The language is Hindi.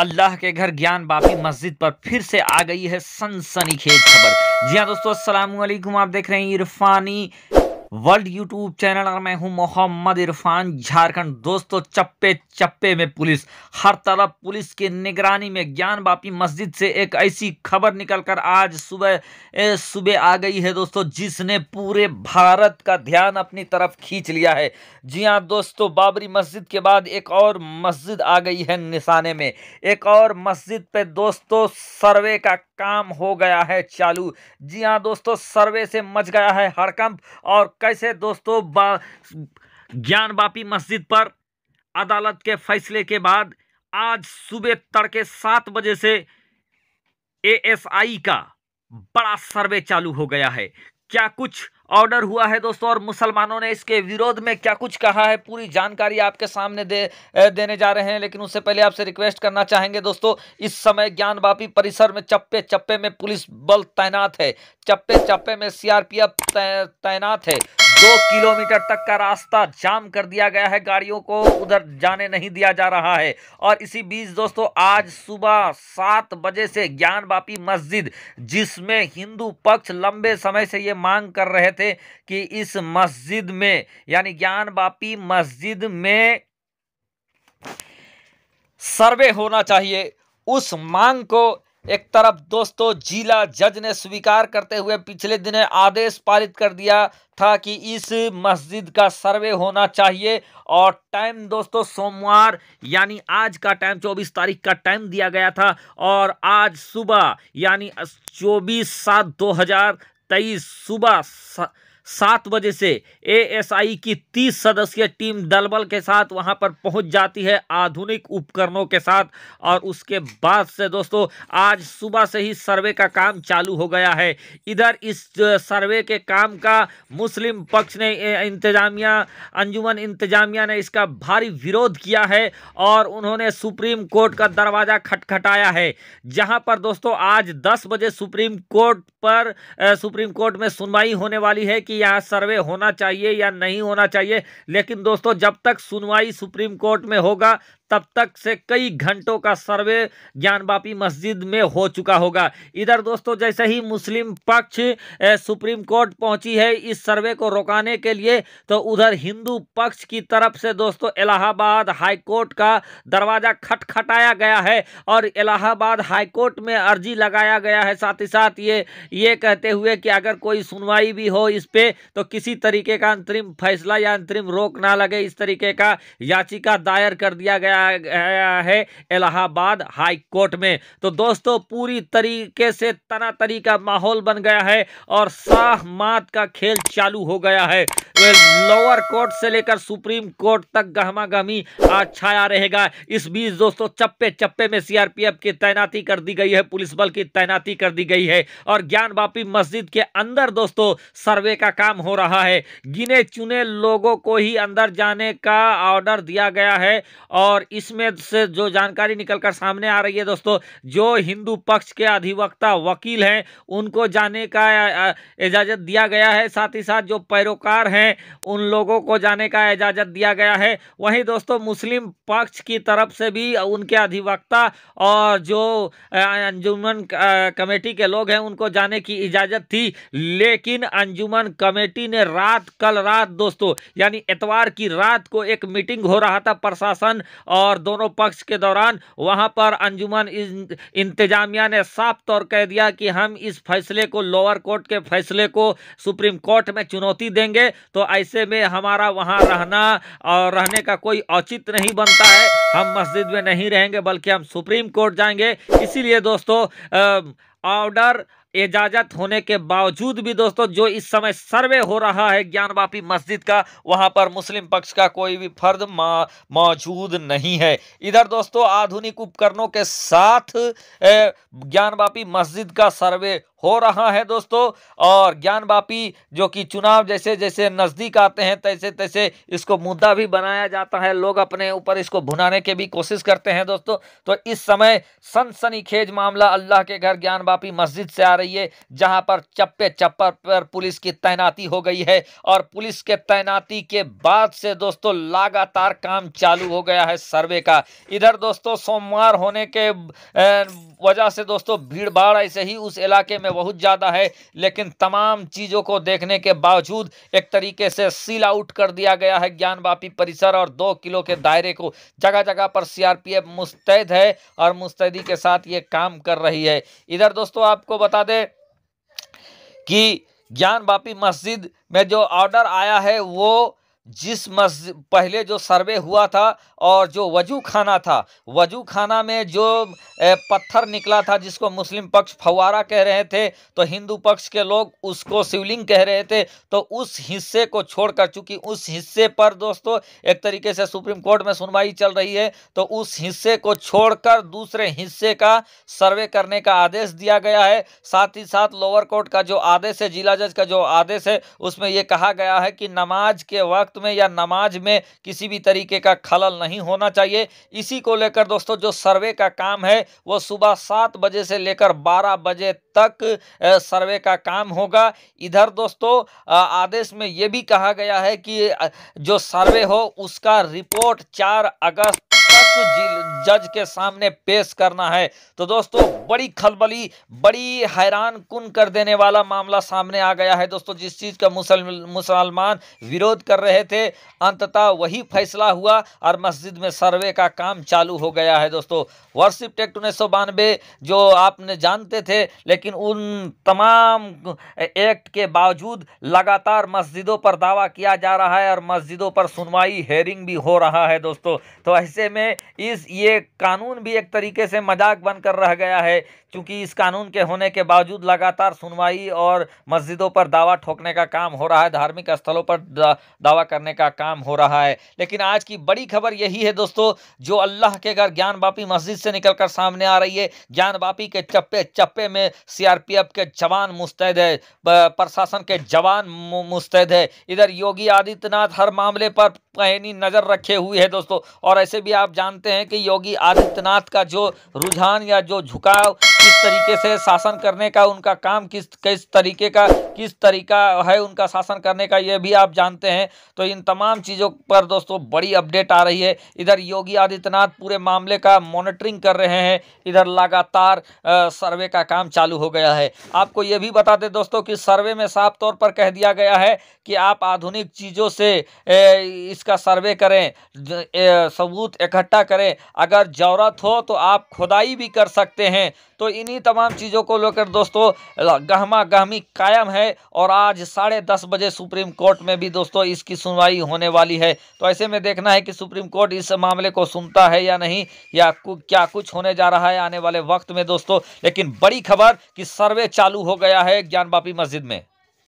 अल्लाह के घर ज्ञान बापी मस्जिद पर फिर से आ गई है सनसनीखेज खबर जी हाँ दोस्तों अस्सलाम वालेकुम आप देख रहे हैं इरफानी वर्ल्ड यूट्यूब चैनल और मैं हूं मोहम्मद इरफान झारखंड दोस्तों चप्पे चप्पे में पुलिस हर तरफ पुलिस की निगरानी में ज्ञान बापी मस्जिद से एक ऐसी खबर निकलकर आज सुबह सुबह आ गई है दोस्तों जिसने पूरे भारत का ध्यान अपनी तरफ खींच लिया है जी हाँ दोस्तों बाबरी मस्जिद के बाद एक और मस्जिद आ गई है निशाने में एक और मस्जिद पर दोस्तों सर्वे का काम हो गया है चालू जी हाँ दोस्तों सर्वे से मच गया है हड़कंप और कैसे दोस्तों ज्ञान बापी मस्जिद पर अदालत के फैसले के बाद आज सुबह तड़के सात बजे से एएसआई का बड़ा सर्वे चालू हो गया है क्या कुछ ऑर्डर हुआ है दोस्तों और मुसलमानों ने इसके विरोध में क्या कुछ कहा है पूरी जानकारी आपके सामने दे देने जा रहे हैं लेकिन उससे पहले आपसे रिक्वेस्ट करना चाहेंगे दोस्तों इस समय ज्ञान बापी परिसर में चप्पे चप्पे में पुलिस बल तैनात है चप्पे चप्पे में सीआरपीएफ तैनात है दो किलोमीटर तक का रास्ता जाम कर दिया गया है गाड़ियों को उधर जाने नहीं दिया जा रहा है और इसी बीच दोस्तों आज सुबह सात बजे से ज्ञान बापी मस्जिद जिसमें हिंदू पक्ष लंबे समय से ये मांग कर रहे थे कि इस मस्जिद में यानी ज्ञान बापी मस्जिद में सर्वे होना चाहिए उस मांग को एक तरफ दोस्तों जिला जज ने स्वीकार करते हुए पिछले दिन आदेश पारित कर दिया था कि इस मस्जिद का सर्वे होना चाहिए और टाइम दोस्तों सोमवार यानी आज का टाइम 24 तारीख का टाइम दिया गया था और आज सुबह यानी 24 सात 2023 सुबह सात बजे से एएसआई की तीस सदस्यीय टीम दलबल के साथ वहां पर पहुंच जाती है आधुनिक उपकरणों के साथ और उसके बाद से दोस्तों आज सुबह से ही सर्वे का काम चालू हो गया है इधर इस सर्वे के काम का मुस्लिम पक्ष ने इंतजामिया अंजुमन इंतजामिया ने इसका भारी विरोध किया है और उन्होंने सुप्रीम कोर्ट का दरवाज़ा खटखटाया है जहां पर दोस्तों आज 10 बजे सुप्रीम कोर्ट पर सुप्रीम कोर्ट में सुनवाई होने वाली है कि कि यहाँ सर्वे होना चाहिए या नहीं होना चाहिए लेकिन दोस्तों जब तक सुनवाई सुप्रीम कोर्ट में होगा तब तक से कई घंटों का सर्वे ज्ञानवापी मस्जिद में हो चुका होगा इधर दोस्तों जैसे ही मुस्लिम पक्ष सुप्रीम कोर्ट पहुंची है इस सर्वे को रोकाने के लिए तो उधर हिंदू पक्ष की तरफ से दोस्तों इलाहाबाद हाईकोर्ट का दरवाज़ा खटखटाया गया है और इलाहाबाद हाईकोर्ट में अर्जी लगाया गया है साथ ही साथ ये ये कहते हुए कि अगर कोई सुनवाई भी हो इस पर तो किसी तरीके का अंतरिम फैसला या अंतरिम रोक ना लगे इस तरीके का याचिका दायर कर दिया गया गया, गया है इलाहाबाद हाई कोर्ट में तो दोस्तों पूरी तरीके से तना तरी का माहौल बन गया है और शाह मात का खेल चालू हो गया है लोअर कोर्ट से लेकर सुप्रीम कोर्ट तक गहमा गहमी आज छाया रहेगा इस बीच दोस्तों चप्पे चप्पे में सीआरपीएफ की तैनाती कर दी गई है पुलिस बल की तैनाती कर दी गई है और ज्ञान बापी मस्जिद के अंदर दोस्तों सर्वे का काम हो रहा है गिने चुने लोगों को ही अंदर जाने का ऑर्डर दिया गया है और इसमें से जो जानकारी निकलकर सामने आ रही है दोस्तों जो हिंदू पक्ष के अधिवक्ता वकील हैं उनको जाने का इजाज़त दिया गया है साथ ही साथ जो पैरोकार हैं उन लोगों को जाने का इजाज़त दिया गया है वहीं दोस्तों मुस्लिम पक्ष की तरफ से भी उनके अधिवक्ता और जो अंजुमन कमेटी के लोग हैं उनको जाने की इजाज़त थी लेकिन अंजुमन कमेटी ने रात कल रात दोस्तों यानी एतवार की रात को एक मीटिंग हो रहा था प्रशासन और और दोनों पक्ष के दौरान वहाँ पर अंजुमन इंतजामिया ने साफ तौर कह दिया कि हम इस फैसले को लोअर कोर्ट के फैसले को सुप्रीम कोर्ट में चुनौती देंगे तो ऐसे में हमारा वहाँ रहना और रहने का कोई औचित्य नहीं बनता है हम मस्जिद में नहीं रहेंगे बल्कि हम सुप्रीम कोर्ट जाएंगे इसीलिए दोस्तों ऑर्डर इजाज़त होने के बावजूद भी दोस्तों जो इस समय सर्वे हो रहा है ज्ञानवापी मस्जिद का वहां पर मुस्लिम पक्ष का कोई भी फर्द मौजूद नहीं है इधर दोस्तों आधुनिक उपकरणों के साथ ज्ञानवापी मस्जिद का सर्वे हो रहा है दोस्तों और ज्ञानवापी जो कि चुनाव जैसे जैसे नज़दीक आते हैं तैसे तैसे इसको मुद्दा भी बनाया जाता है लोग अपने ऊपर इसको भुनाने की भी कोशिश करते हैं दोस्तों तो इस समय सनसनीखेज मामला अल्लाह के घर ज्ञानवापी मस्जिद से आ रही है जहां पर चप्पे चप्पर पर पुलिस की तैनाती हो गई है और पुलिस के तैनाती के बाद से दोस्तों लगातार काम चालू हो गया है सर्वे का इधर दोस्तों सोमवार होने के वजह से दोस्तों भीड़ भाड़ ऐसे ही उस इलाके में बहुत ज़्यादा है लेकिन तमाम चीज़ों को देखने के बावजूद एक तरीके से सील आउट कर दिया गया है ज्ञान परिसर और दो किलो के दायरे को जगह जगह पर सीआरपीएफ मुस्तैद है और मुस्तैदी के साथ ये काम कर रही है इधर दोस्तों आपको बता दें है कि ज्ञान बापी मस्जिद में जो ऑर्डर आया है वो जिस मस्जिद पहले जो सर्वे हुआ था और जो वजू खाना था वजू खाना में जो पत्थर निकला था जिसको मुस्लिम पक्ष फवारा कह रहे थे तो हिंदू पक्ष के लोग उसको शिवलिंग कह रहे थे तो उस हिस्से को छोड़कर चूंकि उस हिस्से पर दोस्तों एक तरीके से सुप्रीम कोर्ट में सुनवाई चल रही है तो उस हिस्से को छोड़कर दूसरे हिस्से का सर्वे करने का आदेश दिया गया है साथ ही साथ लोअर कोर्ट का जो आदेश है जिला जज का जो आदेश है उसमें यह कहा गया है कि नमाज के वक्त वक्त में या नमाज में किसी भी तरीके का खलल नहीं होना चाहिए इसी को लेकर दोस्तों जो सर्वे का काम है वो सुबह सात बजे से लेकर बारह बजे तक सर्वे का काम होगा इधर दोस्तों आदेश में ये भी कहा गया है कि जो सर्वे हो उसका रिपोर्ट चार अगस्त उसको जज के सामने पेश करना है तो दोस्तों बड़ी खलबली बड़ी हैरान कुन कर देने वाला मामला सामने आ गया है दोस्तों जिस चीज़ का मुसलमान विरोध कर रहे थे अंततः वही फैसला हुआ और मस्जिद में सर्वे का काम चालू हो गया है दोस्तों वर्शिप एक्ट उन्नीस जो आपने जानते थे लेकिन उन तमाम एक्ट के बावजूद लगातार मस्जिदों पर दावा किया जा रहा है और मस्जिदों पर सुनवाई हेयरिंग भी हो रहा है दोस्तों तो ऐसे में इस ये कानून भी एक तरीके से मजाक बनकर रह गया है क्योंकि इस कानून के होने के बावजूद लगातार सुनवाई और मस्जिदों पर दावा ठोकने का काम हो रहा है धार्मिक स्थलों पर दावा करने का काम हो रहा है लेकिन आज की बड़ी खबर यही है दोस्तों जो अल्लाह के घर ज्ञान बापी मस्जिद से निकलकर सामने आ रही है ज्ञान बापी के चप्पे चप्पे में सीआरपीएफ के जवान मुस्तैद है प्रशासन के जवान मुस्तैद है इधर योगी आदित्यनाथ हर मामले पर पहनी नज़र रखे हुए है दोस्तों और ऐसे भी आप जान मानते हैं कि योगी आदित्यनाथ का जो रुझान या जो झुकाव किस तरीके से शासन करने का उनका काम किस किस तरीके का किस तरीका है उनका शासन करने का ये भी आप जानते हैं तो इन तमाम चीज़ों पर दोस्तों बड़ी अपडेट आ रही है इधर योगी आदित्यनाथ पूरे मामले का मॉनिटरिंग कर रहे हैं इधर लगातार सर्वे का काम चालू हो गया है आपको ये भी बता दें दोस्तों कि सर्वे में साफ तौर पर कह दिया गया है कि आप आधुनिक चीज़ों से इसका सर्वे करें सबूत इकट्ठा करें अगर ज़रूरत हो तो आप खुदाई भी कर सकते हैं तो इन्हीं तमाम चीज़ों को लेकर दोस्तों गहमा गहमी कायम है और आज साढ़े दस बजे सुप्रीम कोर्ट में भी दोस्तों इसकी सुनवाई होने वाली है तो ऐसे में देखना है कि सुप्रीम कोर्ट इस मामले को सुनता है या नहीं या क्या कुछ होने जा रहा है आने वाले वक्त में दोस्तों लेकिन बड़ी खबर कि सर्वे चालू हो गया है ज्ञान मस्जिद में